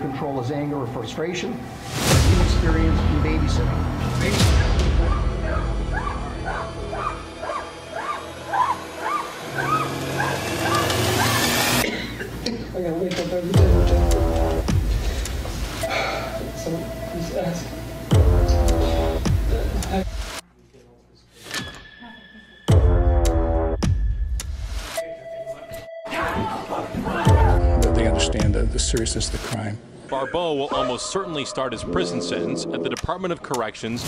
control his anger or frustration, inexperience in babysitting. So please ask. That they understand the, the seriousness of the crime. Barbeau will almost certainly start his prison sentence at the Department of Corrections.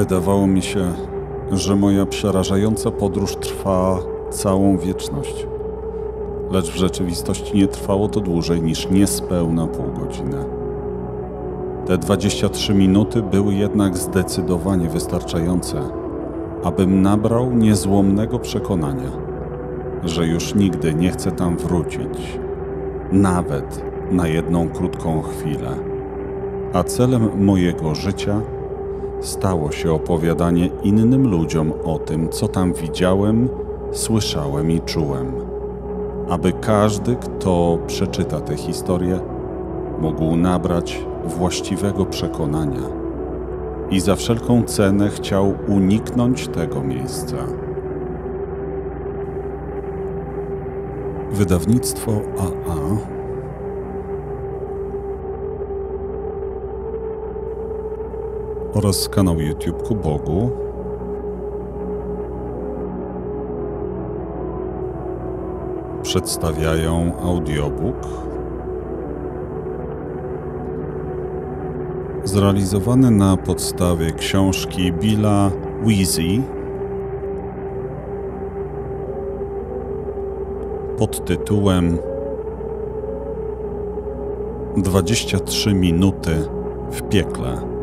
Wydawało mi się, że moja przerażająca podróż trwa całą wieczność. Lecz w rzeczywistości nie trwało to dłużej niż niespełna pół godziny. Te 23 minuty były jednak zdecydowanie wystarczające, abym nabrał niezłomnego przekonania, że już nigdy nie chcę tam wrócić, nawet na jedną krótką chwilę. A celem mojego życia stało się opowiadanie innym ludziom o tym, co tam widziałem, słyszałem i czułem, aby każdy, kto przeczyta tę historię, mógł nabrać właściwego przekonania i za wszelką cenę chciał uniknąć tego miejsca. Wydawnictwo AA oraz kanał YouTube ku Bogu. Przedstawiają audiobook zrealizowany na podstawie książki Billa Weezy pod tytułem 23 minuty w piekle.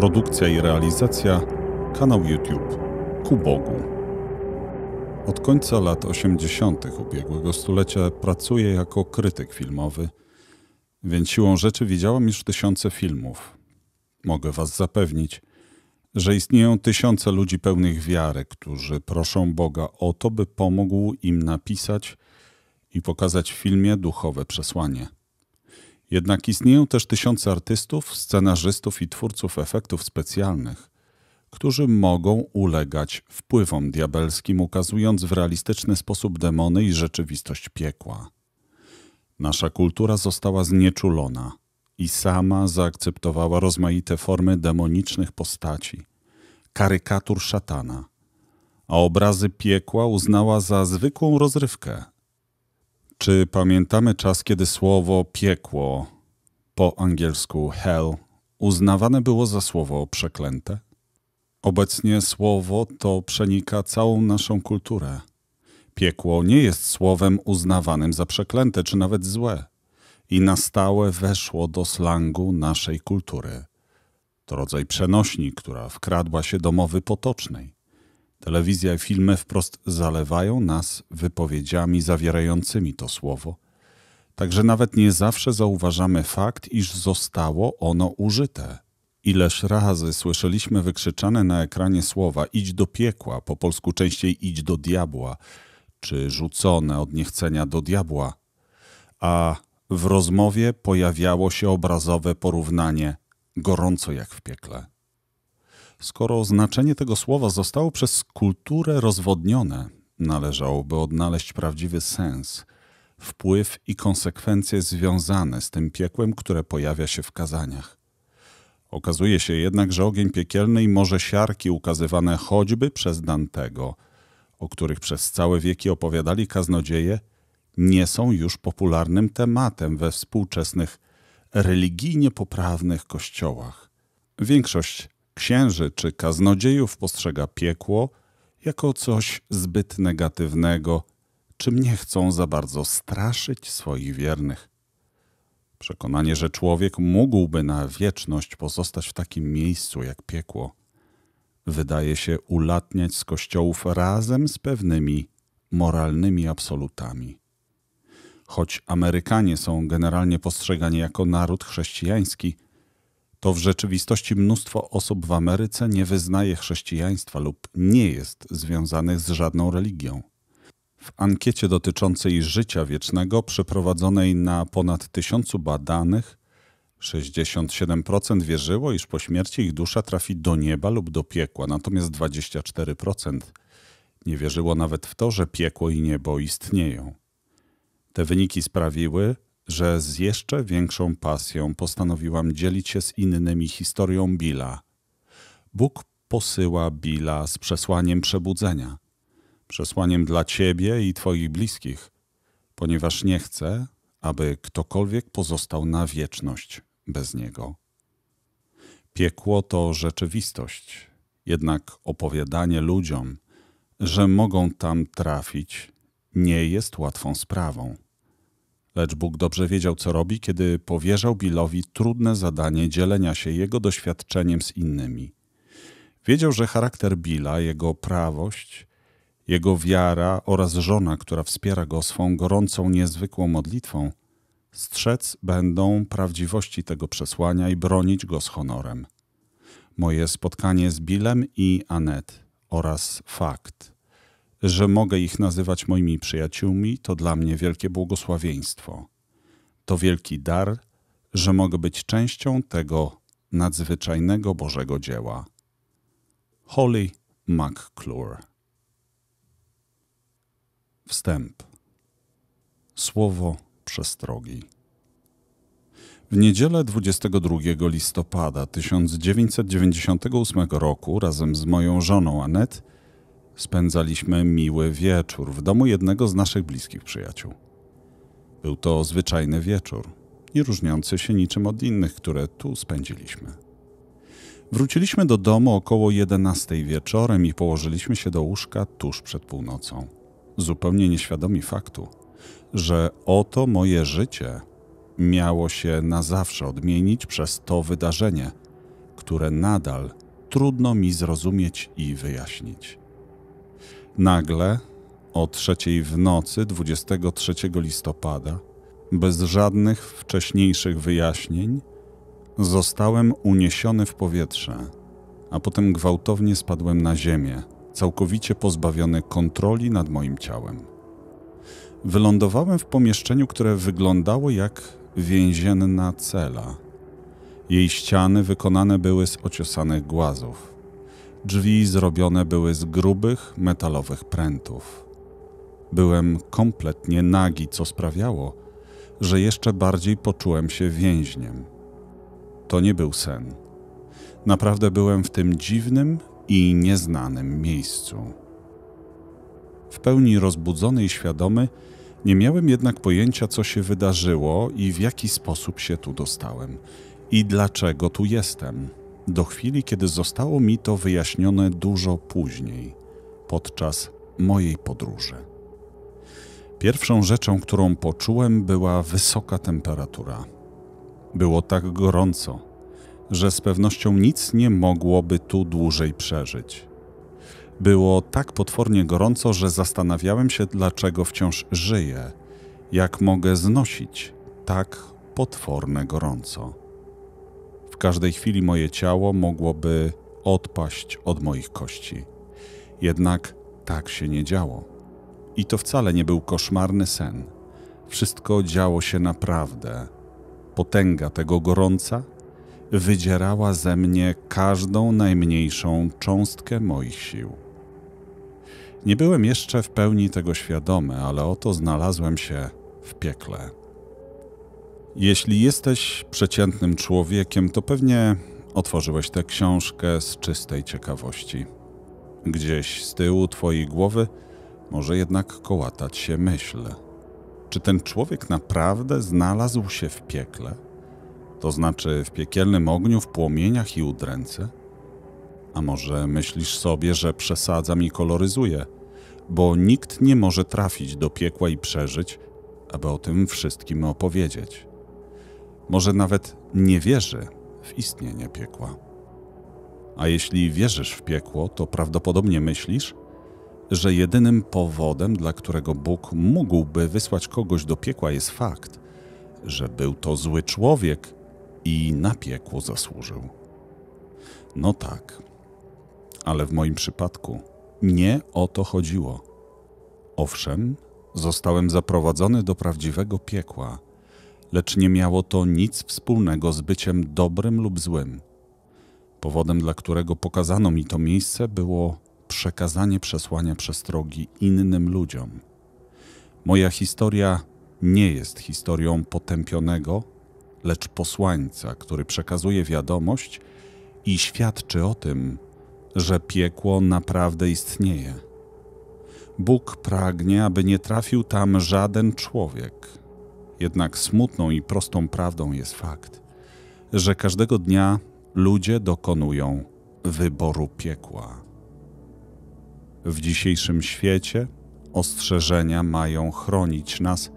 Produkcja i realizacja kanał YouTube Ku Bogu. Od końca lat 80. ubiegłego stulecia pracuję jako krytyk filmowy, więc siłą rzeczy widziałem już tysiące filmów. Mogę Was zapewnić, że istnieją tysiące ludzi pełnych wiary, którzy proszą Boga o to, by pomógł im napisać i pokazać w filmie duchowe przesłanie – jednak istnieją też tysiące artystów, scenarzystów i twórców efektów specjalnych, którzy mogą ulegać wpływom diabelskim, ukazując w realistyczny sposób demony i rzeczywistość piekła. Nasza kultura została znieczulona i sama zaakceptowała rozmaite formy demonicznych postaci, karykatur szatana, a obrazy piekła uznała za zwykłą rozrywkę czy pamiętamy czas, kiedy słowo piekło po angielsku hell uznawane było za słowo przeklęte? Obecnie słowo to przenika całą naszą kulturę. Piekło nie jest słowem uznawanym za przeklęte czy nawet złe i na stałe weszło do slangu naszej kultury. To rodzaj przenośni, która wkradła się do mowy potocznej. Telewizja i filmy wprost zalewają nas wypowiedziami zawierającymi to słowo, także nawet nie zawsze zauważamy fakt, iż zostało ono użyte. Ileż razy słyszeliśmy wykrzyczane na ekranie słowa idź do piekła, po polsku częściej idź do diabła, czy rzucone od niechcenia do diabła. A w rozmowie pojawiało się obrazowe porównanie gorąco jak w piekle. Skoro znaczenie tego słowa zostało przez kulturę rozwodnione, należałoby odnaleźć prawdziwy sens, wpływ i konsekwencje związane z tym piekłem, które pojawia się w kazaniach. Okazuje się jednak, że ogień piekielny i morze siarki ukazywane choćby przez Dantego, o których przez całe wieki opowiadali kaznodzieje, nie są już popularnym tematem we współczesnych religijnie poprawnych kościołach. Większość księży czy kaznodziejów postrzega piekło jako coś zbyt negatywnego, czym nie chcą za bardzo straszyć swoich wiernych. Przekonanie, że człowiek mógłby na wieczność pozostać w takim miejscu jak piekło, wydaje się ulatniać z kościołów razem z pewnymi moralnymi absolutami. Choć Amerykanie są generalnie postrzegani jako naród chrześcijański – to w rzeczywistości mnóstwo osób w Ameryce nie wyznaje chrześcijaństwa lub nie jest związanych z żadną religią. W ankiecie dotyczącej życia wiecznego przeprowadzonej na ponad tysiącu badanych 67% wierzyło, iż po śmierci ich dusza trafi do nieba lub do piekła, natomiast 24% nie wierzyło nawet w to, że piekło i niebo istnieją. Te wyniki sprawiły, że z jeszcze większą pasją postanowiłam dzielić się z innymi historią Billa. Bóg posyła Billa z przesłaniem przebudzenia, przesłaniem dla ciebie i twoich bliskich, ponieważ nie chcę, aby ktokolwiek pozostał na wieczność bez niego. Piekło to rzeczywistość, jednak opowiadanie ludziom, że mogą tam trafić, nie jest łatwą sprawą. Lecz Bóg dobrze wiedział, co robi, kiedy powierzał Billowi trudne zadanie dzielenia się jego doświadczeniem z innymi. Wiedział, że charakter Billa, jego prawość, jego wiara oraz żona, która wspiera go swą gorącą, niezwykłą modlitwą, strzec będą prawdziwości tego przesłania i bronić go z honorem. Moje spotkanie z Billem i Anet oraz fakt, że mogę ich nazywać moimi przyjaciółmi, to dla mnie wielkie błogosławieństwo. To wielki dar, że mogę być częścią tego nadzwyczajnego Bożego dzieła. Holly McClure. Wstęp. Słowo przestrogi. W niedzielę 22 listopada 1998 roku razem z moją żoną Anet spędzaliśmy miły wieczór w domu jednego z naszych bliskich przyjaciół. Był to zwyczajny wieczór, nie różniący się niczym od innych, które tu spędziliśmy. Wróciliśmy do domu około 11 wieczorem i położyliśmy się do łóżka tuż przed północą, zupełnie nieświadomi faktu, że oto moje życie miało się na zawsze odmienić przez to wydarzenie, które nadal trudno mi zrozumieć i wyjaśnić. Nagle o trzeciej w nocy 23 listopada, bez żadnych wcześniejszych wyjaśnień, zostałem uniesiony w powietrze, a potem gwałtownie spadłem na ziemię, całkowicie pozbawiony kontroli nad moim ciałem. Wylądowałem w pomieszczeniu, które wyglądało jak więzienna cela. Jej ściany wykonane były z ociosanych głazów. Drzwi zrobione były z grubych, metalowych prętów. Byłem kompletnie nagi, co sprawiało, że jeszcze bardziej poczułem się więźniem. To nie był sen. Naprawdę byłem w tym dziwnym i nieznanym miejscu. W pełni rozbudzony i świadomy, nie miałem jednak pojęcia, co się wydarzyło i w jaki sposób się tu dostałem i dlaczego tu jestem do chwili, kiedy zostało mi to wyjaśnione dużo później, podczas mojej podróży. Pierwszą rzeczą, którą poczułem, była wysoka temperatura. Było tak gorąco, że z pewnością nic nie mogłoby tu dłużej przeżyć. Było tak potwornie gorąco, że zastanawiałem się, dlaczego wciąż żyję, jak mogę znosić tak potworne gorąco każdej chwili moje ciało mogłoby odpaść od moich kości. Jednak tak się nie działo. I to wcale nie był koszmarny sen. Wszystko działo się naprawdę. Potęga tego gorąca wydzierała ze mnie każdą najmniejszą cząstkę moich sił. Nie byłem jeszcze w pełni tego świadomy, ale oto znalazłem się w piekle. Jeśli jesteś przeciętnym człowiekiem, to pewnie otworzyłeś tę książkę z czystej ciekawości. Gdzieś z tyłu twojej głowy może jednak kołatać się myśl. Czy ten człowiek naprawdę znalazł się w piekle? To znaczy w piekielnym ogniu, w płomieniach i udręce? A może myślisz sobie, że przesadzam i koloryzuję, bo nikt nie może trafić do piekła i przeżyć, aby o tym wszystkim opowiedzieć może nawet nie wierzy w istnienie piekła. A jeśli wierzysz w piekło, to prawdopodobnie myślisz, że jedynym powodem, dla którego Bóg mógłby wysłać kogoś do piekła, jest fakt, że był to zły człowiek i na piekło zasłużył. No tak, ale w moim przypadku nie o to chodziło. Owszem, zostałem zaprowadzony do prawdziwego piekła lecz nie miało to nic wspólnego z byciem dobrym lub złym. Powodem, dla którego pokazano mi to miejsce, było przekazanie przesłania przestrogi innym ludziom. Moja historia nie jest historią potępionego, lecz posłańca, który przekazuje wiadomość i świadczy o tym, że piekło naprawdę istnieje. Bóg pragnie, aby nie trafił tam żaden człowiek. Jednak smutną i prostą prawdą jest fakt, że każdego dnia ludzie dokonują wyboru piekła. W dzisiejszym świecie ostrzeżenia mają chronić nas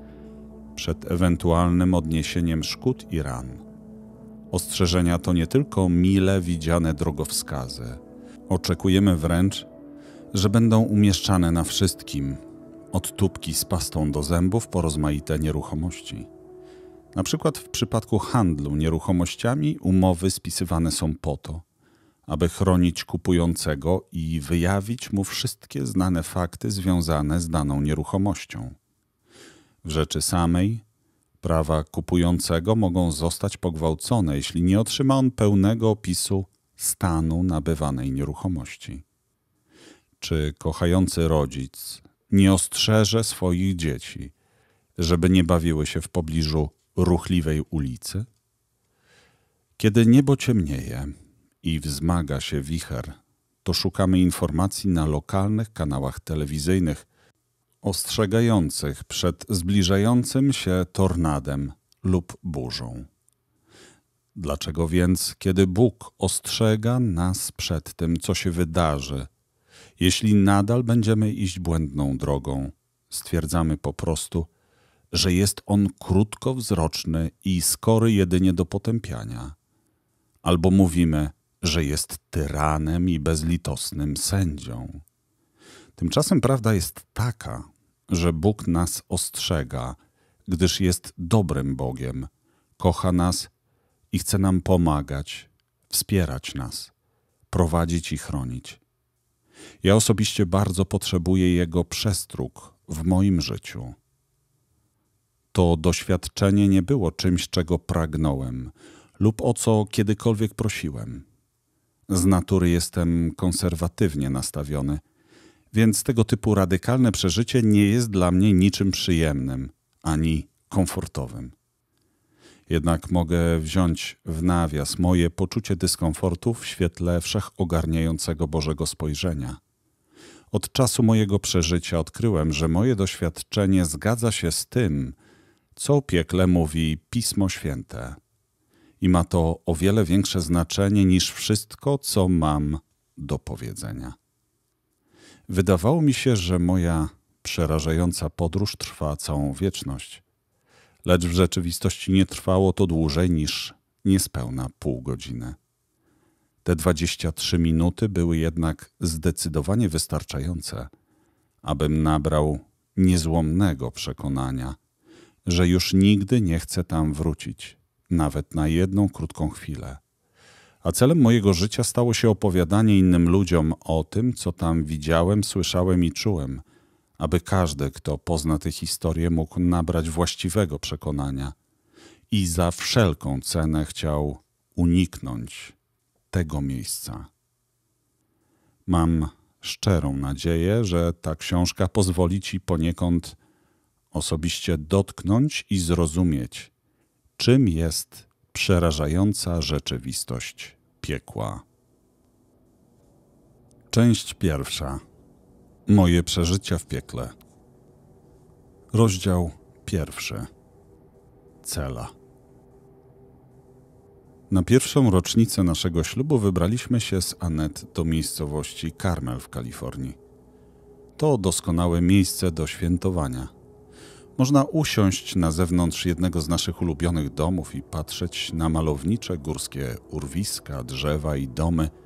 przed ewentualnym odniesieniem szkód i ran. Ostrzeżenia to nie tylko mile widziane drogowskazy. Oczekujemy wręcz, że będą umieszczane na wszystkim, od tubki z pastą do zębów po rozmaite nieruchomości. Na przykład w przypadku handlu nieruchomościami umowy spisywane są po to, aby chronić kupującego i wyjawić mu wszystkie znane fakty związane z daną nieruchomością. W rzeczy samej prawa kupującego mogą zostać pogwałcone, jeśli nie otrzyma on pełnego opisu stanu nabywanej nieruchomości. Czy kochający rodzic nie ostrzeże swoich dzieci, żeby nie bawiły się w pobliżu ruchliwej ulicy? Kiedy niebo ciemnieje i wzmaga się wicher, to szukamy informacji na lokalnych kanałach telewizyjnych ostrzegających przed zbliżającym się tornadem lub burzą. Dlaczego więc, kiedy Bóg ostrzega nas przed tym, co się wydarzy, jeśli nadal będziemy iść błędną drogą, stwierdzamy po prostu, że jest on krótkowzroczny i skory jedynie do potępiania. Albo mówimy, że jest tyranem i bezlitosnym sędzią. Tymczasem prawda jest taka, że Bóg nas ostrzega, gdyż jest dobrym Bogiem, kocha nas i chce nam pomagać, wspierać nas, prowadzić i chronić. Ja osobiście bardzo potrzebuję jego przestróg w moim życiu. To doświadczenie nie było czymś, czego pragnąłem lub o co kiedykolwiek prosiłem. Z natury jestem konserwatywnie nastawiony, więc tego typu radykalne przeżycie nie jest dla mnie niczym przyjemnym ani komfortowym. Jednak mogę wziąć w nawias moje poczucie dyskomfortu w świetle wszechogarniającego Bożego spojrzenia. Od czasu mojego przeżycia odkryłem, że moje doświadczenie zgadza się z tym, co piekle mówi Pismo Święte. I ma to o wiele większe znaczenie niż wszystko, co mam do powiedzenia. Wydawało mi się, że moja przerażająca podróż trwa całą wieczność lecz w rzeczywistości nie trwało to dłużej niż niespełna pół godziny. Te 23 minuty były jednak zdecydowanie wystarczające, abym nabrał niezłomnego przekonania, że już nigdy nie chcę tam wrócić, nawet na jedną krótką chwilę. A celem mojego życia stało się opowiadanie innym ludziom o tym, co tam widziałem, słyszałem i czułem – aby każdy, kto pozna tę historię, mógł nabrać właściwego przekonania i za wszelką cenę chciał uniknąć tego miejsca. Mam szczerą nadzieję, że ta książka pozwoli ci poniekąd osobiście dotknąć i zrozumieć, czym jest przerażająca rzeczywistość piekła. Część pierwsza. Moje przeżycia w piekle. Rozdział pierwszy. Cela. Na pierwszą rocznicę naszego ślubu wybraliśmy się z Anet do miejscowości Carmel w Kalifornii. To doskonałe miejsce do świętowania. Można usiąść na zewnątrz jednego z naszych ulubionych domów i patrzeć na malownicze górskie urwiska, drzewa i domy –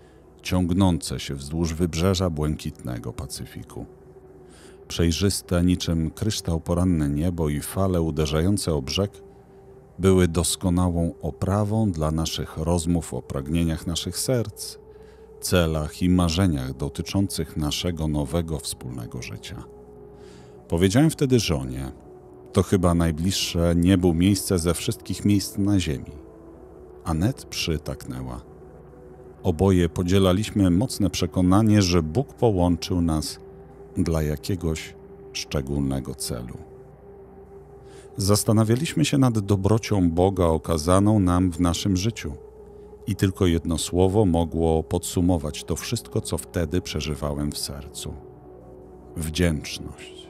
ciągnące się wzdłuż wybrzeża błękitnego Pacyfiku. Przejrzyste niczym kryształ poranne niebo i fale uderzające o brzeg były doskonałą oprawą dla naszych rozmów o pragnieniach naszych serc, celach i marzeniach dotyczących naszego nowego wspólnego życia. Powiedziałem wtedy żonie, to chyba najbliższe niebu miejsce ze wszystkich miejsc na ziemi. Anet przytaknęła. Oboje podzielaliśmy mocne przekonanie, że Bóg połączył nas dla jakiegoś szczególnego celu. Zastanawialiśmy się nad dobrocią Boga okazaną nam w naszym życiu. I tylko jedno słowo mogło podsumować to wszystko, co wtedy przeżywałem w sercu wdzięczność.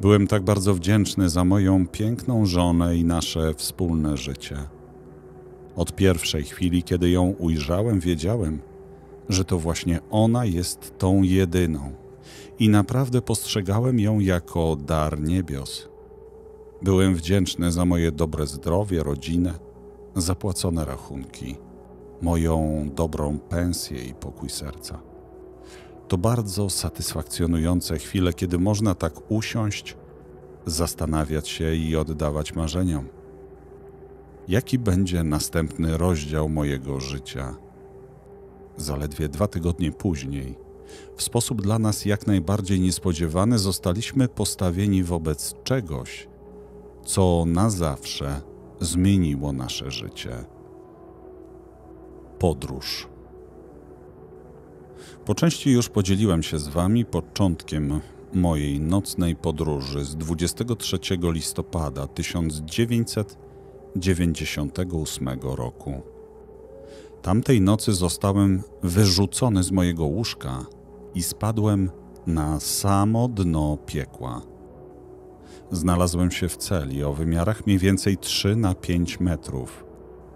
Byłem tak bardzo wdzięczny za moją piękną żonę i nasze wspólne życie od pierwszej chwili, kiedy ją ujrzałem, wiedziałem, że to właśnie ona jest tą jedyną i naprawdę postrzegałem ją jako dar niebios. Byłem wdzięczny za moje dobre zdrowie, rodzinę, zapłacone rachunki, moją dobrą pensję i pokój serca. To bardzo satysfakcjonujące chwile, kiedy można tak usiąść, zastanawiać się i oddawać marzeniom jaki będzie następny rozdział mojego życia. Zaledwie dwa tygodnie później, w sposób dla nas jak najbardziej niespodziewany, zostaliśmy postawieni wobec czegoś, co na zawsze zmieniło nasze życie. Podróż. Po części już podzieliłem się z Wami początkiem mojej nocnej podróży z 23 listopada 1900 98 roku. Tamtej nocy zostałem wyrzucony z mojego łóżka i spadłem na samo dno piekła. Znalazłem się w celi o wymiarach mniej więcej 3 na 5 metrów,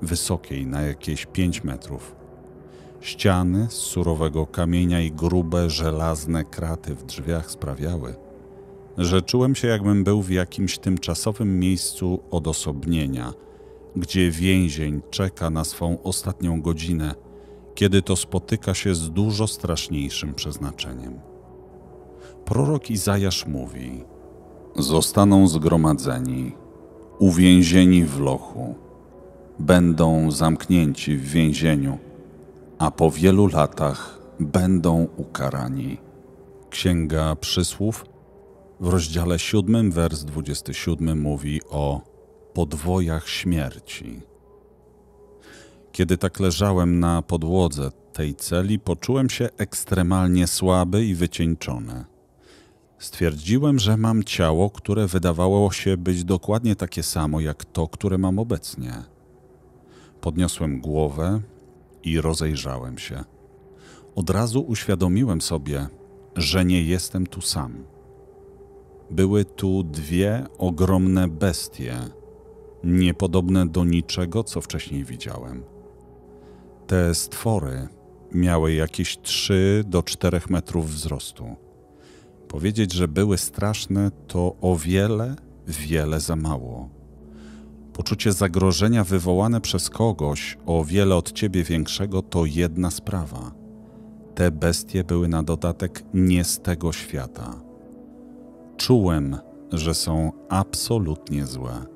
wysokiej na jakieś 5 metrów. Ściany z surowego kamienia i grube, żelazne kraty w drzwiach sprawiały, że czułem się jakbym był w jakimś tymczasowym miejscu odosobnienia – gdzie więzień czeka na swą ostatnią godzinę, kiedy to spotyka się z dużo straszniejszym przeznaczeniem. Prorok Izajasz mówi: Zostaną zgromadzeni, uwięzieni w lochu, będą zamknięci w więzieniu, a po wielu latach będą ukarani. Księga Przysłów w rozdziale 7, wers 27 mówi o podwojach śmierci. Kiedy tak leżałem na podłodze tej celi, poczułem się ekstremalnie słaby i wycieńczony. Stwierdziłem, że mam ciało, które wydawało się być dokładnie takie samo jak to, które mam obecnie. Podniosłem głowę i rozejrzałem się. Od razu uświadomiłem sobie, że nie jestem tu sam. Były tu dwie ogromne bestie, niepodobne do niczego, co wcześniej widziałem. Te stwory miały jakieś 3 do 4 metrów wzrostu. Powiedzieć, że były straszne, to o wiele, wiele za mało. Poczucie zagrożenia wywołane przez kogoś o wiele od ciebie większego to jedna sprawa. Te bestie były na dodatek nie z tego świata. Czułem, że są absolutnie złe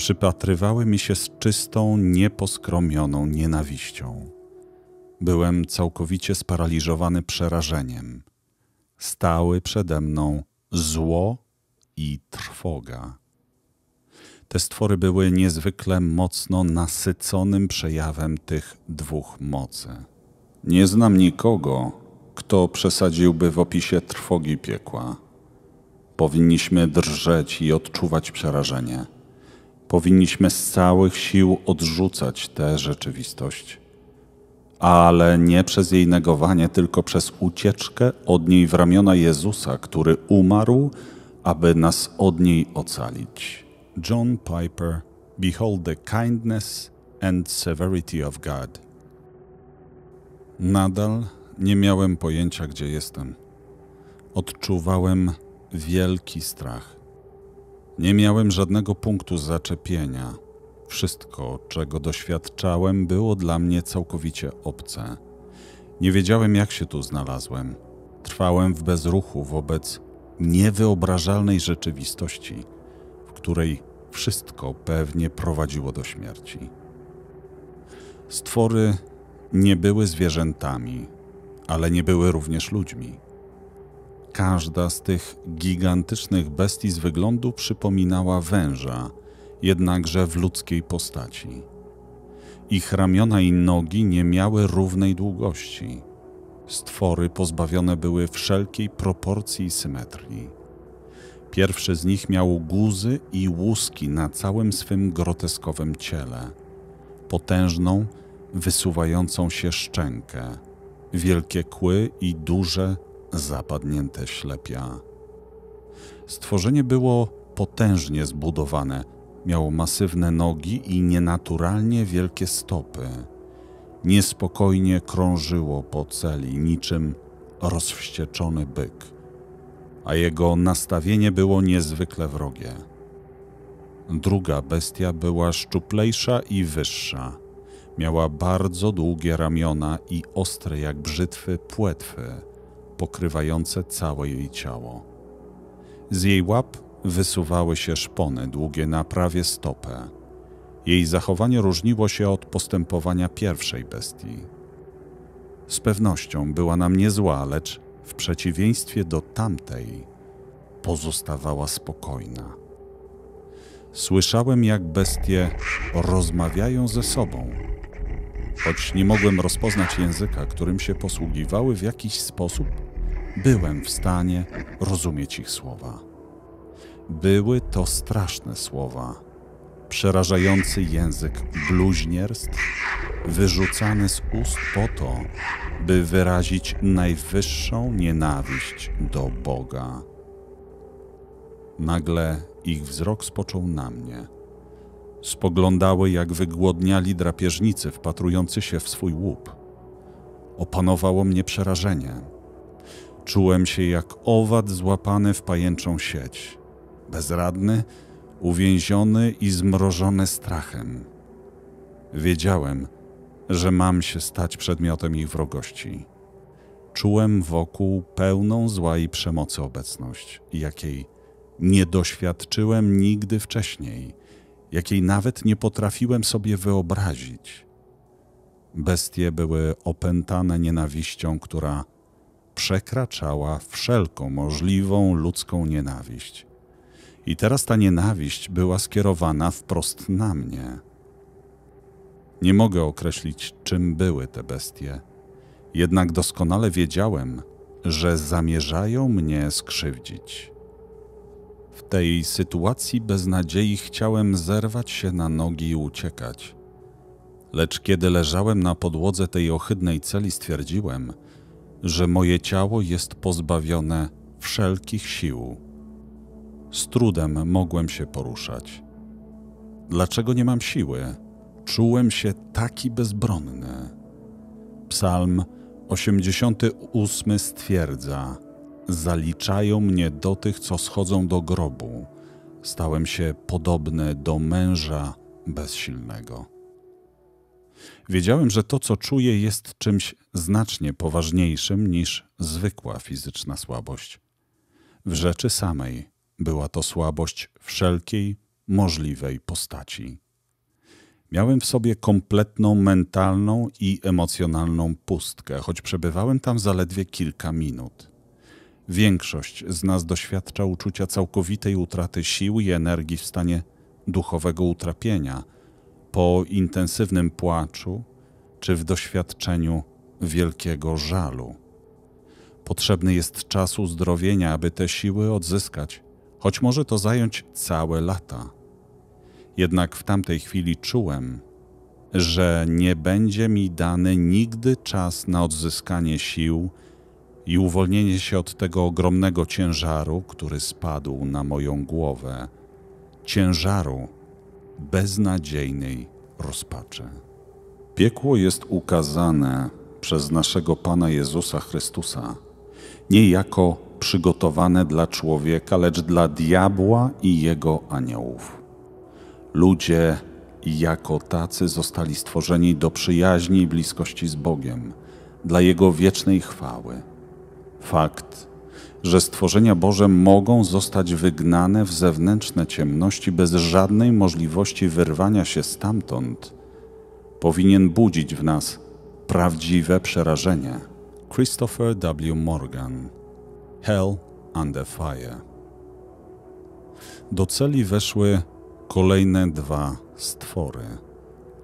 przypatrywały mi się z czystą, nieposkromioną nienawiścią. Byłem całkowicie sparaliżowany przerażeniem. Stały przede mną zło i trwoga. Te stwory były niezwykle mocno nasyconym przejawem tych dwóch mocy. Nie znam nikogo, kto przesadziłby w opisie trwogi piekła. Powinniśmy drżeć i odczuwać przerażenie powinniśmy z całych sił odrzucać tę rzeczywistość, ale nie przez jej negowanie, tylko przez ucieczkę od niej w ramiona Jezusa, który umarł, aby nas od niej ocalić. John Piper, Behold the Kindness and Severity of God. Nadal nie miałem pojęcia, gdzie jestem. Odczuwałem wielki strach. Nie miałem żadnego punktu zaczepienia. Wszystko, czego doświadczałem, było dla mnie całkowicie obce. Nie wiedziałem, jak się tu znalazłem. Trwałem w bezruchu wobec niewyobrażalnej rzeczywistości, w której wszystko pewnie prowadziło do śmierci. Stwory nie były zwierzętami, ale nie były również ludźmi. Każda z tych gigantycznych bestii z wyglądu przypominała węża, jednakże w ludzkiej postaci. Ich ramiona i nogi nie miały równej długości. Stwory pozbawione były wszelkiej proporcji i symetrii. Pierwszy z nich miał guzy i łuski na całym swym groteskowym ciele, potężną, wysuwającą się szczękę, wielkie kły i duże, zapadnięte ślepia. Stworzenie było potężnie zbudowane, miało masywne nogi i nienaturalnie wielkie stopy. Niespokojnie krążyło po celi, niczym rozwścieczony byk, a jego nastawienie było niezwykle wrogie. Druga bestia była szczuplejsza i wyższa. Miała bardzo długie ramiona i ostre jak brzytwy płetwy pokrywające całe jej ciało. Z jej łap wysuwały się szpony długie na prawie stopę. Jej zachowanie różniło się od postępowania pierwszej bestii. Z pewnością była nam niezła, lecz w przeciwieństwie do tamtej pozostawała spokojna. Słyszałem, jak bestie rozmawiają ze sobą. Choć nie mogłem rozpoznać języka, którym się posługiwały, w jakiś sposób byłem w stanie rozumieć ich słowa. Były to straszne słowa, przerażający język bluźnierstw, wyrzucany z ust po to, by wyrazić najwyższą nienawiść do Boga. Nagle ich wzrok spoczął na mnie. Spoglądały, jak wygłodniali drapieżnicy wpatrujący się w swój łup. Opanowało mnie przerażenie Czułem się jak owad złapany w pajęczą sieć, bezradny, uwięziony i zmrożony strachem. Wiedziałem, że mam się stać przedmiotem ich wrogości. Czułem wokół pełną zła i przemocy obecność, jakiej nie doświadczyłem nigdy wcześniej, jakiej nawet nie potrafiłem sobie wyobrazić. Bestie były opętane nienawiścią, która przekraczała wszelką możliwą ludzką nienawiść. I teraz ta nienawiść była skierowana wprost na mnie. Nie mogę określić, czym były te bestie, jednak doskonale wiedziałem, że zamierzają mnie skrzywdzić. W tej sytuacji beznadziei chciałem zerwać się na nogi i uciekać. Lecz kiedy leżałem na podłodze tej ohydnej celi, stwierdziłem, że moje ciało jest pozbawione wszelkich sił. Z trudem mogłem się poruszać. Dlaczego nie mam siły? Czułem się taki bezbronny. Psalm 88 stwierdza: Zaliczają mnie do tych, co schodzą do grobu. Stałem się podobny do męża bezsilnego. Wiedziałem, że to, co czuję, jest czymś znacznie poważniejszym niż zwykła fizyczna słabość. W rzeczy samej była to słabość wszelkiej możliwej postaci. Miałem w sobie kompletną mentalną i emocjonalną pustkę, choć przebywałem tam zaledwie kilka minut. Większość z nas doświadcza uczucia całkowitej utraty sił i energii w stanie duchowego utrapienia – po intensywnym płaczu czy w doświadczeniu wielkiego żalu. Potrzebny jest czas uzdrowienia, aby te siły odzyskać, choć może to zająć całe lata. Jednak w tamtej chwili czułem, że nie będzie mi dany nigdy czas na odzyskanie sił i uwolnienie się od tego ogromnego ciężaru, który spadł na moją głowę. Ciężaru, beznadziejnej rozpaczy. Piekło jest ukazane przez naszego Pana Jezusa Chrystusa nie jako przygotowane dla człowieka, lecz dla diabła i jego aniołów. Ludzie jako tacy zostali stworzeni do przyjaźni i bliskości z Bogiem, dla Jego wiecznej chwały. Fakt, że stworzenia Boże mogą zostać wygnane w zewnętrzne ciemności bez żadnej możliwości wyrwania się stamtąd, powinien budzić w nas prawdziwe przerażenie. Christopher W. Morgan Hell Under Fire Do celi weszły kolejne dwa stwory,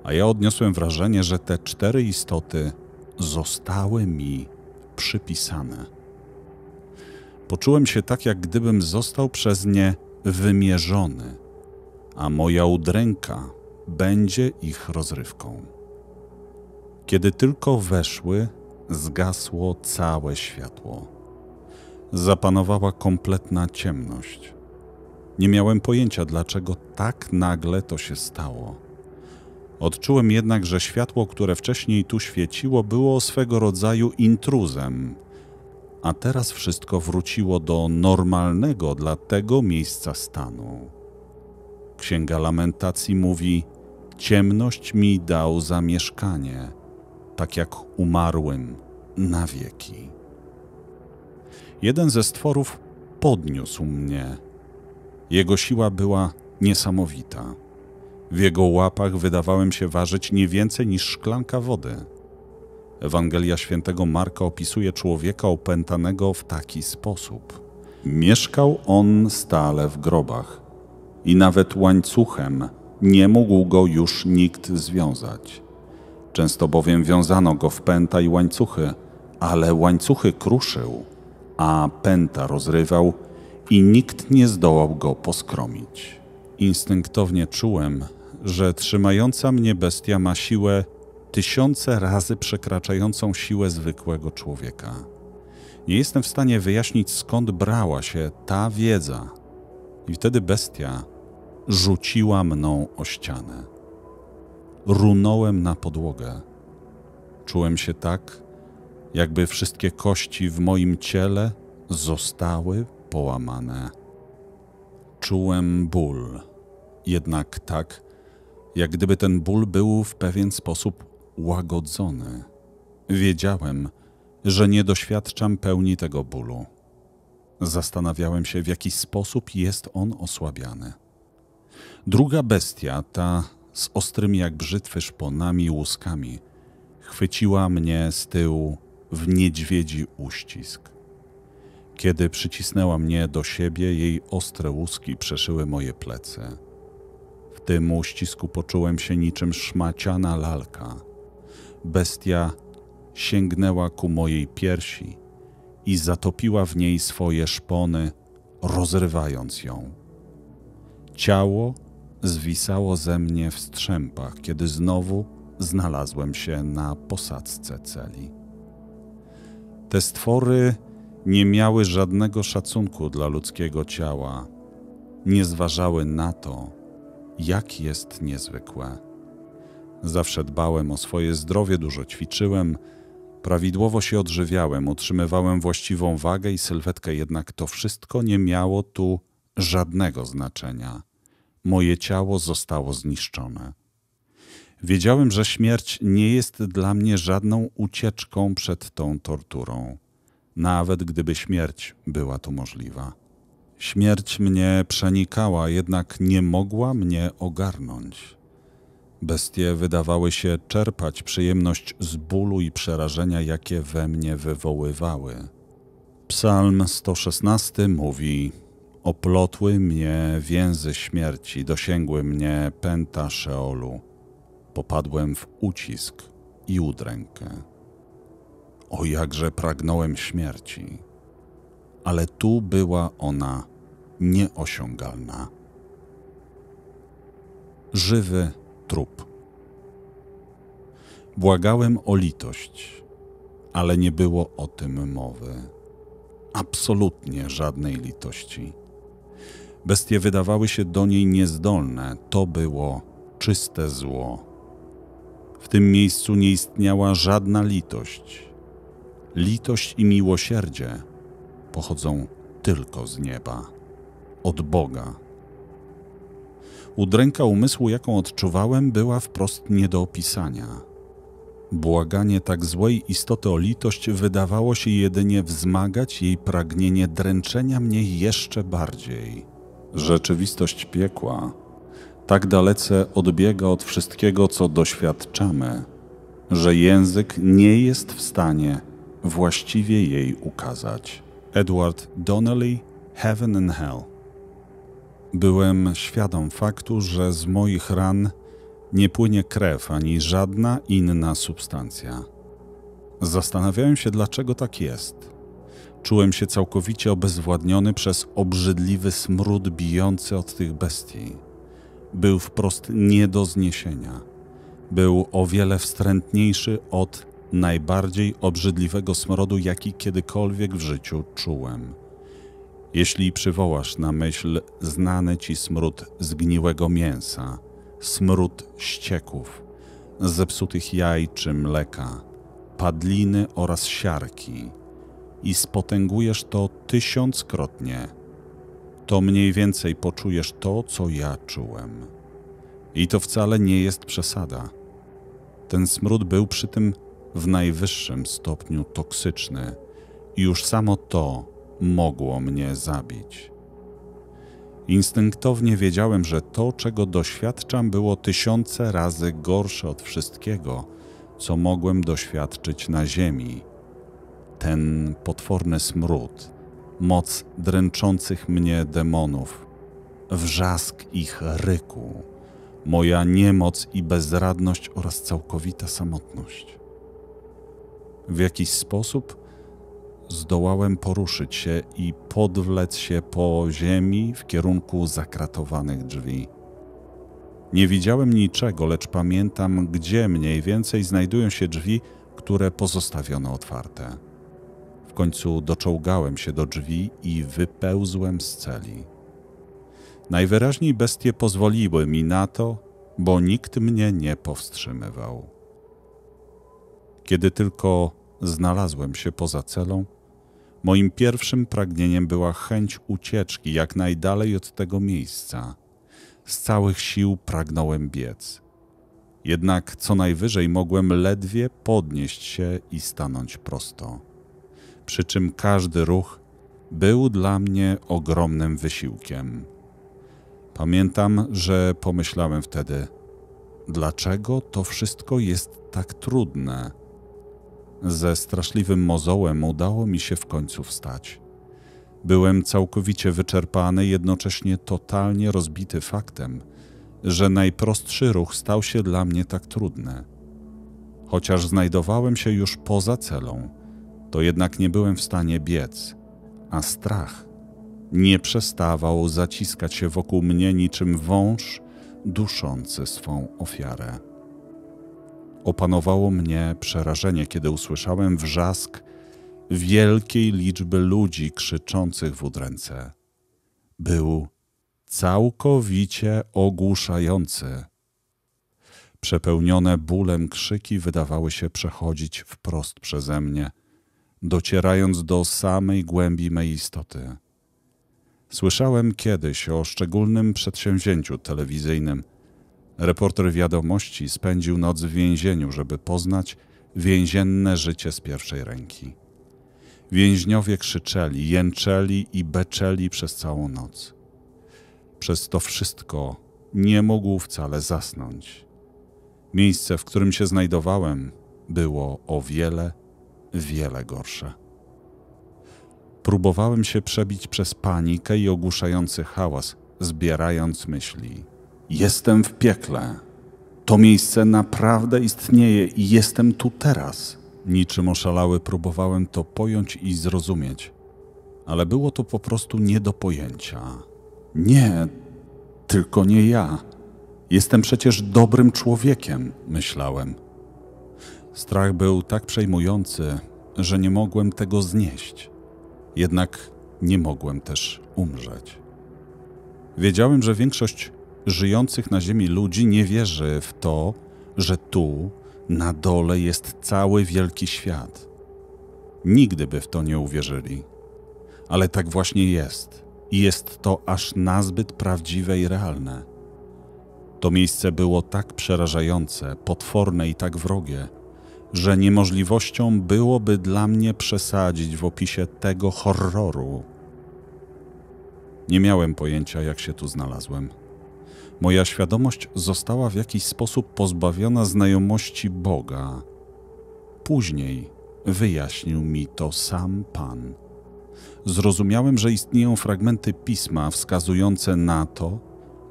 a ja odniosłem wrażenie, że te cztery istoty zostały mi przypisane. Poczułem się tak, jak gdybym został przez nie wymierzony, a moja udręka będzie ich rozrywką. Kiedy tylko weszły, zgasło całe światło. Zapanowała kompletna ciemność. Nie miałem pojęcia, dlaczego tak nagle to się stało. Odczułem jednak, że światło, które wcześniej tu świeciło, było swego rodzaju intruzem, a teraz wszystko wróciło do normalnego dla tego miejsca stanu. Księga Lamentacji mówi: Ciemność mi dał zamieszkanie, tak jak umarłym na wieki. Jeden ze stworów podniósł mnie. Jego siła była niesamowita. W jego łapach wydawałem się ważyć nie więcej niż szklanka wody. Ewangelia świętego Marka opisuje człowieka opętanego w taki sposób. Mieszkał on stale w grobach i nawet łańcuchem nie mógł go już nikt związać. Często bowiem wiązano go w pęta i łańcuchy, ale łańcuchy kruszył, a pęta rozrywał i nikt nie zdołał go poskromić. Instynktownie czułem, że trzymająca mnie bestia ma siłę tysiące razy przekraczającą siłę zwykłego człowieka. Nie jestem w stanie wyjaśnić, skąd brała się ta wiedza. I wtedy bestia rzuciła mną o ścianę. Runąłem na podłogę. Czułem się tak, jakby wszystkie kości w moim ciele zostały połamane. Czułem ból, jednak tak, jak gdyby ten ból był w pewien sposób łagodzony. Wiedziałem, że nie doświadczam pełni tego bólu. Zastanawiałem się, w jaki sposób jest on osłabiany. Druga bestia, ta z ostrymi jak brzytwy szponami łuskami, chwyciła mnie z tyłu w niedźwiedzi uścisk. Kiedy przycisnęła mnie do siebie, jej ostre łuski przeszyły moje plece. W tym uścisku poczułem się niczym szmaciana lalka bestia sięgnęła ku mojej piersi i zatopiła w niej swoje szpony, rozrywając ją. Ciało zwisało ze mnie w strzępach, kiedy znowu znalazłem się na posadzce celi. Te stwory nie miały żadnego szacunku dla ludzkiego ciała, nie zważały na to, jak jest niezwykłe. Zawsze dbałem o swoje zdrowie, dużo ćwiczyłem, prawidłowo się odżywiałem, utrzymywałem właściwą wagę i sylwetkę, jednak to wszystko nie miało tu żadnego znaczenia. Moje ciało zostało zniszczone. Wiedziałem, że śmierć nie jest dla mnie żadną ucieczką przed tą torturą, nawet gdyby śmierć była tu możliwa. Śmierć mnie przenikała, jednak nie mogła mnie ogarnąć. Bestie wydawały się czerpać przyjemność z bólu i przerażenia, jakie we mnie wywoływały. Psalm 116 mówi: Oplotły mnie więzy śmierci, dosięgły mnie pęta Szeolu. Popadłem w ucisk i udrękę. O jakże pragnąłem śmierci. Ale tu była ona nieosiągalna. Żywy trup. Błagałem o litość, ale nie było o tym mowy. Absolutnie żadnej litości. Bestie wydawały się do niej niezdolne, to było czyste zło. W tym miejscu nie istniała żadna litość. Litość i miłosierdzie pochodzą tylko z nieba, od Boga. Udręka umysłu, jaką odczuwałem, była wprost nie do opisania. Błaganie tak złej istoty o litość wydawało się jedynie wzmagać jej pragnienie dręczenia mnie jeszcze bardziej. Rzeczywistość piekła tak dalece odbiega od wszystkiego, co doświadczamy, że język nie jest w stanie właściwie jej ukazać. Edward Donnelly, Heaven and Hell. Byłem świadom faktu, że z moich ran nie płynie krew ani żadna inna substancja. Zastanawiałem się, dlaczego tak jest. Czułem się całkowicie obezwładniony przez obrzydliwy smród bijący od tych bestii. Był wprost nie do zniesienia. Był o wiele wstrętniejszy od najbardziej obrzydliwego smrodu, jaki kiedykolwiek w życiu czułem. Jeśli przywołasz na myśl znany ci smród zgniłego mięsa, smród ścieków, zepsutych jaj czy mleka, padliny oraz siarki i spotęgujesz to tysiąckrotnie, to mniej więcej poczujesz to, co ja czułem. I to wcale nie jest przesada. Ten smród był przy tym w najwyższym stopniu toksyczny i już samo to mogło mnie zabić. Instynktownie wiedziałem, że to, czego doświadczam, było tysiące razy gorsze od wszystkiego, co mogłem doświadczyć na Ziemi. Ten potworny smród, moc dręczących mnie demonów, wrzask ich ryku, moja niemoc i bezradność oraz całkowita samotność. W jakiś sposób zdołałem poruszyć się i podwlec się po ziemi w kierunku zakratowanych drzwi. Nie widziałem niczego, lecz pamiętam, gdzie mniej więcej znajdują się drzwi, które pozostawiono otwarte. W końcu doczołgałem się do drzwi i wypełzłem z celi. Najwyraźniej bestie pozwoliły mi na to, bo nikt mnie nie powstrzymywał. Kiedy tylko znalazłem się poza celą, Moim pierwszym pragnieniem była chęć ucieczki jak najdalej od tego miejsca. Z całych sił pragnąłem biec. Jednak co najwyżej mogłem ledwie podnieść się i stanąć prosto. Przy czym każdy ruch był dla mnie ogromnym wysiłkiem. Pamiętam, że pomyślałem wtedy, dlaczego to wszystko jest tak trudne? Ze straszliwym mozołem udało mi się w końcu wstać. Byłem całkowicie wyczerpany, jednocześnie totalnie rozbity faktem, że najprostszy ruch stał się dla mnie tak trudny. Chociaż znajdowałem się już poza celą, to jednak nie byłem w stanie biec, a strach nie przestawał zaciskać się wokół mnie niczym wąż duszący swą ofiarę opanowało mnie przerażenie, kiedy usłyszałem wrzask wielkiej liczby ludzi krzyczących w udręce. Był całkowicie ogłuszający. Przepełnione bólem krzyki wydawały się przechodzić wprost przeze mnie, docierając do samej głębi mej istoty. Słyszałem kiedyś o szczególnym przedsięwzięciu telewizyjnym – Reporter wiadomości spędził noc w więzieniu, żeby poznać więzienne życie z pierwszej ręki. Więźniowie krzyczeli, jęczeli i beczeli przez całą noc. Przez to wszystko nie mógł wcale zasnąć. Miejsce, w którym się znajdowałem, było o wiele, wiele gorsze. Próbowałem się przebić przez panikę i ogłuszający hałas, zbierając myśli. Jestem w piekle. To miejsce naprawdę istnieje i jestem tu teraz. Niczym oszalały próbowałem to pojąć i zrozumieć, ale było to po prostu nie do pojęcia. Nie, tylko nie ja. Jestem przecież dobrym człowiekiem, myślałem. Strach był tak przejmujący, że nie mogłem tego znieść. Jednak nie mogłem też umrzeć. Wiedziałem, że większość żyjących na Ziemi ludzi nie wierzy w to, że tu, na dole, jest cały wielki świat. Nigdy by w to nie uwierzyli. Ale tak właśnie jest. I jest to aż nazbyt prawdziwe i realne. To miejsce było tak przerażające, potworne i tak wrogie, że niemożliwością byłoby dla mnie przesadzić w opisie tego horroru. Nie miałem pojęcia, jak się tu znalazłem. Moja świadomość została w jakiś sposób pozbawiona znajomości Boga. Później wyjaśnił mi to sam Pan. Zrozumiałem, że istnieją fragmenty pisma wskazujące na to,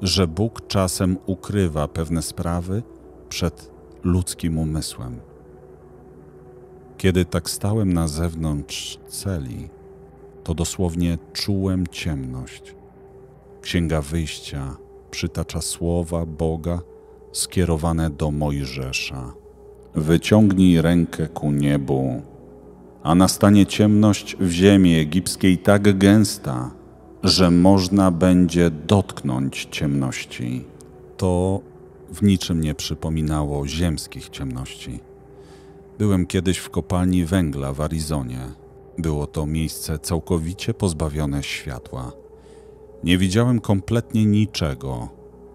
że Bóg czasem ukrywa pewne sprawy przed ludzkim umysłem. Kiedy tak stałem na zewnątrz celi, to dosłownie czułem ciemność. Księga wyjścia przytacza słowa Boga skierowane do Mojżesza. Wyciągnij rękę ku niebu, a nastanie ciemność w ziemi egipskiej tak gęsta, że można będzie dotknąć ciemności. To w niczym nie przypominało ziemskich ciemności. Byłem kiedyś w kopalni węgla w Arizonie. Było to miejsce całkowicie pozbawione światła. Nie widziałem kompletnie niczego,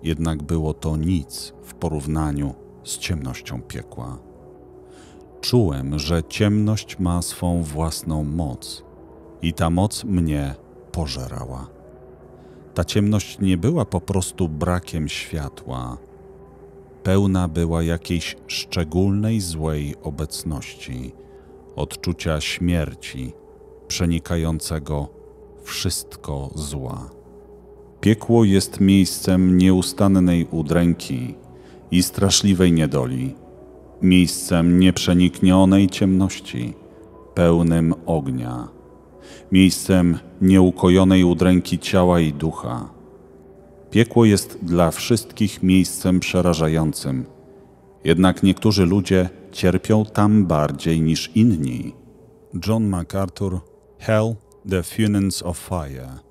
jednak było to nic w porównaniu z ciemnością piekła. Czułem, że ciemność ma swą własną moc i ta moc mnie pożerała. Ta ciemność nie była po prostu brakiem światła, pełna była jakiejś szczególnej złej obecności, odczucia śmierci, przenikającego wszystko zła. Piekło jest miejscem nieustannej udręki i straszliwej niedoli, miejscem nieprzeniknionej ciemności, pełnym ognia, miejscem nieukojonej udręki ciała i ducha. Piekło jest dla wszystkich miejscem przerażającym, jednak niektórzy ludzie cierpią tam bardziej niż inni. John MacArthur, Hell, The Funes of Fire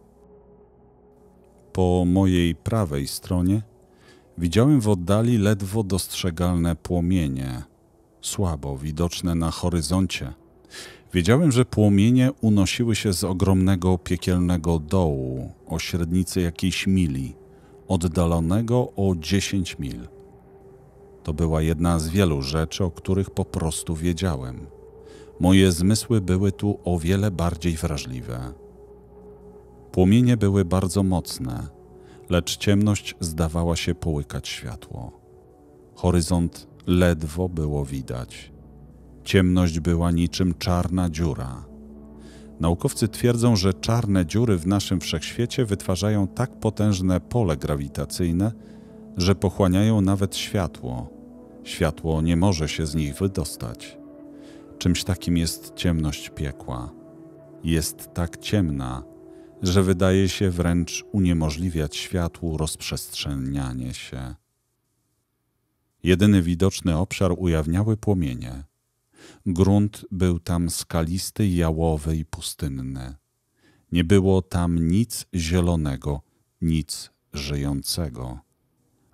po mojej prawej stronie widziałem w oddali ledwo dostrzegalne płomienie, słabo widoczne na horyzoncie. Wiedziałem, że płomienie unosiły się z ogromnego piekielnego dołu o średnicy jakiejś mili, oddalonego o 10 mil. To była jedna z wielu rzeczy, o których po prostu wiedziałem. Moje zmysły były tu o wiele bardziej wrażliwe. Płomienie były bardzo mocne, lecz ciemność zdawała się połykać światło. Horyzont ledwo było widać. Ciemność była niczym czarna dziura. Naukowcy twierdzą, że czarne dziury w naszym wszechświecie wytwarzają tak potężne pole grawitacyjne, że pochłaniają nawet światło. Światło nie może się z nich wydostać. Czymś takim jest ciemność piekła. Jest tak ciemna, że wydaje się wręcz uniemożliwiać światłu rozprzestrzenianie się. Jedyny widoczny obszar ujawniały płomienie. Grunt był tam skalisty, jałowy i pustynny. Nie było tam nic zielonego, nic żyjącego,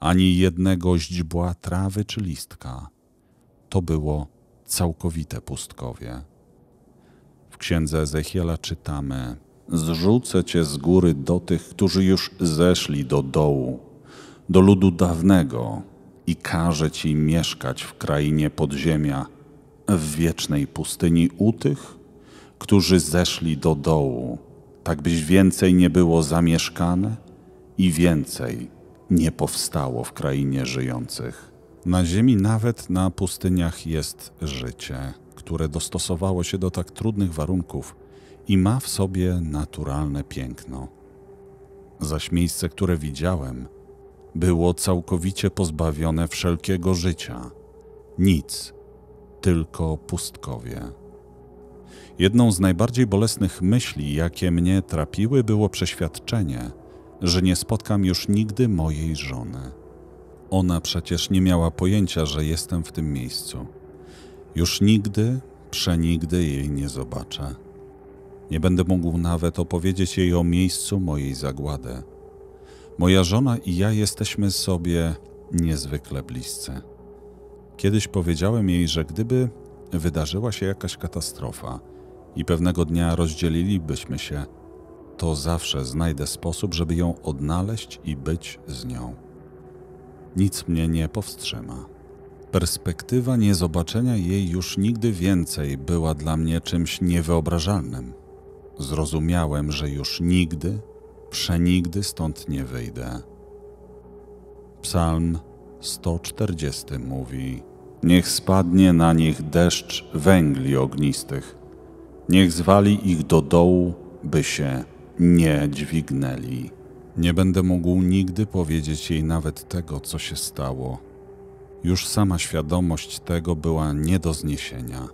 ani jednego źdźbła trawy czy listka. To było całkowite pustkowie. W księdze Ezechiela czytamy: Zrzucę cię z góry do tych, którzy już zeszli do dołu, do ludu dawnego i każę ci mieszkać w krainie podziemia, w wiecznej pustyni u tych, którzy zeszli do dołu, tak byś więcej nie było zamieszkane i więcej nie powstało w krainie żyjących. Na ziemi nawet na pustyniach jest życie, które dostosowało się do tak trudnych warunków, i ma w sobie naturalne piękno. Zaś miejsce, które widziałem, było całkowicie pozbawione wszelkiego życia. Nic, tylko pustkowie. Jedną z najbardziej bolesnych myśli, jakie mnie trapiły, było przeświadczenie, że nie spotkam już nigdy mojej żony. Ona przecież nie miała pojęcia, że jestem w tym miejscu. Już nigdy, przenigdy jej nie zobaczę. Nie będę mógł nawet opowiedzieć jej o miejscu mojej zagłady. Moja żona i ja jesteśmy sobie niezwykle bliscy. Kiedyś powiedziałem jej, że gdyby wydarzyła się jakaś katastrofa i pewnego dnia rozdzielilibyśmy się, to zawsze znajdę sposób, żeby ją odnaleźć i być z nią. Nic mnie nie powstrzyma. Perspektywa niezobaczenia jej już nigdy więcej była dla mnie czymś niewyobrażalnym zrozumiałem, że już nigdy, przenigdy stąd nie wyjdę. Psalm 140 mówi: Niech spadnie na nich deszcz węgli ognistych, niech zwali ich do dołu, by się nie dźwignęli. Nie będę mógł nigdy powiedzieć jej nawet tego, co się stało. Już sama świadomość tego była nie do zniesienia.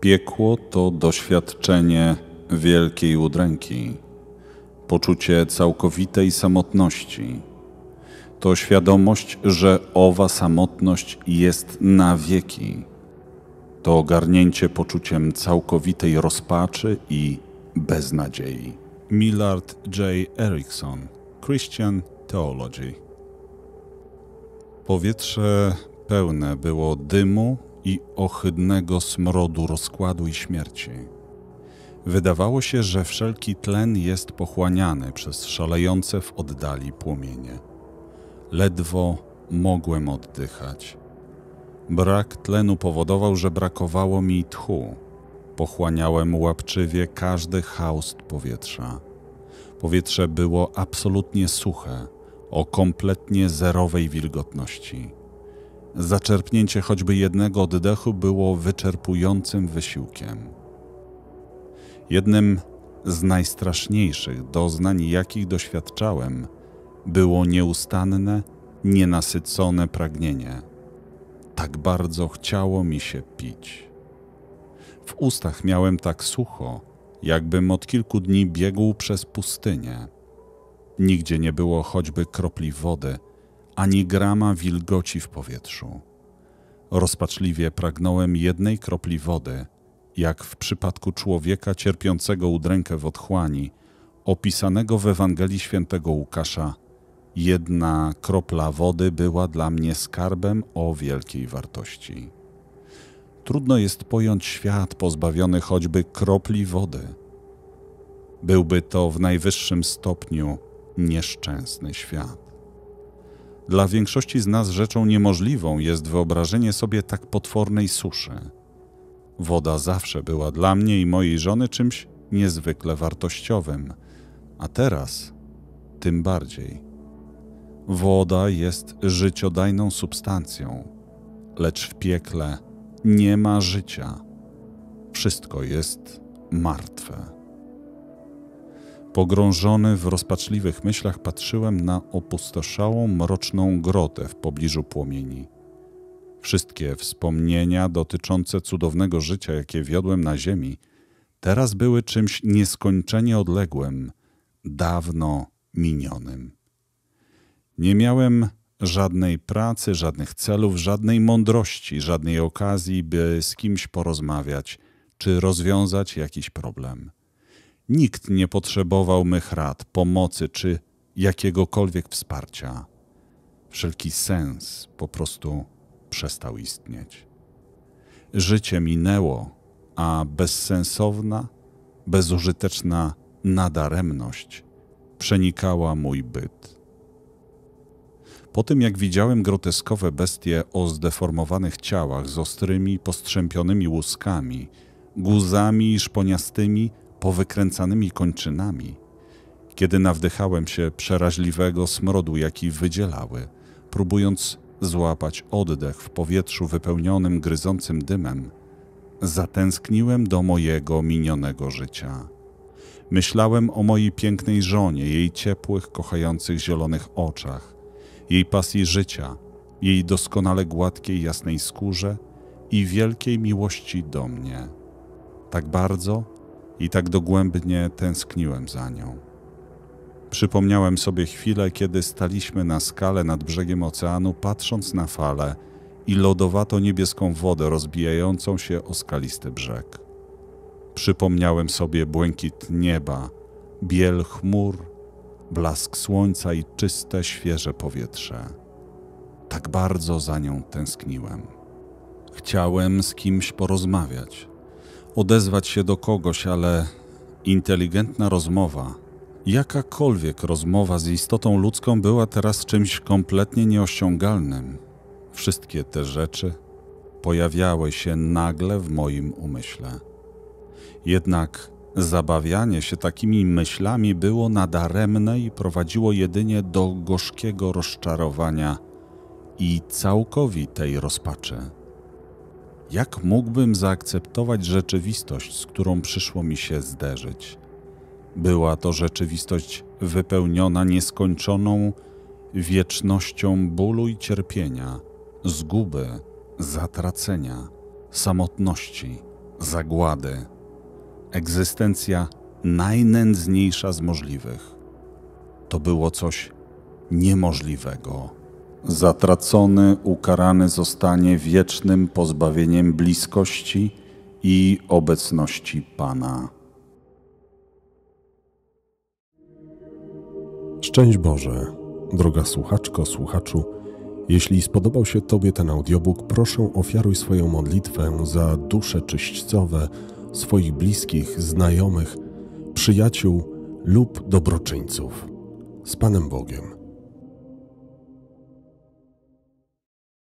Piekło to doświadczenie wielkiej udręki, poczucie całkowitej samotności. To świadomość, że owa samotność jest na wieki. To ogarnięcie poczuciem całkowitej rozpaczy i beznadziei. Millard J. Erickson, Christian Theology. Powietrze pełne było dymu i ohydnego smrodu rozkładu i śmierci. Wydawało się, że wszelki tlen jest pochłaniany przez szalejące w oddali płomienie. Ledwo mogłem oddychać. Brak tlenu powodował, że brakowało mi tchu. Pochłaniałem łapczywie każdy haust powietrza. Powietrze było absolutnie suche, o kompletnie zerowej wilgotności. Zaczerpnięcie choćby jednego oddechu było wyczerpującym wysiłkiem. Jednym z najstraszniejszych doznań, jakich doświadczałem, było nieustanne, nienasycone pragnienie. Tak bardzo chciało mi się pić. W ustach miałem tak sucho, jakbym od kilku dni biegł przez pustynię. Nigdzie nie było choćby kropli wody, ani grama wilgoci w powietrzu. Rozpaczliwie pragnąłem jednej kropli wody, jak w przypadku człowieka cierpiącego udrękę w otchłani, opisanego w Ewangelii Świętego Łukasza, jedna kropla wody była dla mnie skarbem o wielkiej wartości. Trudno jest pojąć świat pozbawiony choćby kropli wody. Byłby to w najwyższym stopniu nieszczęsny świat. Dla większości z nas rzeczą niemożliwą jest wyobrażenie sobie tak potwornej suszy – Woda zawsze była dla mnie i mojej żony czymś niezwykle wartościowym, a teraz tym bardziej. Woda jest życiodajną substancją, lecz w piekle nie ma życia. Wszystko jest martwe. Pogrążony w rozpaczliwych myślach patrzyłem na opustoszałą, mroczną grotę w pobliżu płomieni. Wszystkie wspomnienia dotyczące cudownego życia, jakie wiodłem na ziemi, teraz były czymś nieskończenie odległym, dawno minionym. Nie miałem żadnej pracy, żadnych celów, żadnej mądrości, żadnej okazji, by z kimś porozmawiać czy rozwiązać jakiś problem. Nikt nie potrzebował mych rad, pomocy czy jakiegokolwiek wsparcia. Wszelki sens po prostu przestał istnieć. Życie minęło, a bezsensowna, bezużyteczna nadaremność przenikała mój byt. Po tym jak widziałem groteskowe bestie o zdeformowanych ciałach z ostrymi, postrzępionymi łuskami, guzami szponiastymi, powykręcanymi kończynami, kiedy nawdychałem się przeraźliwego smrodu, jaki wydzielały, próbując złapać oddech w powietrzu wypełnionym gryzącym dymem, zatęskniłem do mojego minionego życia. Myślałem o mojej pięknej żonie, jej ciepłych, kochających zielonych oczach, jej pasji życia, jej doskonale gładkiej, jasnej skórze i wielkiej miłości do mnie. Tak bardzo i tak dogłębnie tęskniłem za nią. Przypomniałem sobie chwilę, kiedy staliśmy na skale nad brzegiem oceanu, patrząc na fale i lodowato-niebieską wodę rozbijającą się o skalisty brzeg. Przypomniałem sobie błękit nieba, biel chmur, blask słońca i czyste, świeże powietrze. Tak bardzo za nią tęskniłem. Chciałem z kimś porozmawiać, odezwać się do kogoś, ale inteligentna rozmowa – Jakakolwiek rozmowa z istotą ludzką była teraz czymś kompletnie nieosiągalnym. Wszystkie te rzeczy pojawiały się nagle w moim umyśle. Jednak zabawianie się takimi myślami było nadaremne i prowadziło jedynie do gorzkiego rozczarowania i całkowitej rozpaczy. Jak mógłbym zaakceptować rzeczywistość, z którą przyszło mi się zderzyć? Była to rzeczywistość wypełniona nieskończoną wiecznością bólu i cierpienia, zguby, zatracenia, samotności, zagłady. Egzystencja najnędzniejsza z możliwych. To było coś niemożliwego. Zatracony ukarany zostanie wiecznym pozbawieniem bliskości i obecności Pana. Szczęść Boże, droga słuchaczko, słuchaczu. Jeśli spodobał się Tobie ten audiobook, proszę ofiaruj swoją modlitwę za dusze czyśćcowe swoich bliskich, znajomych, przyjaciół lub dobroczyńców. Z Panem Bogiem.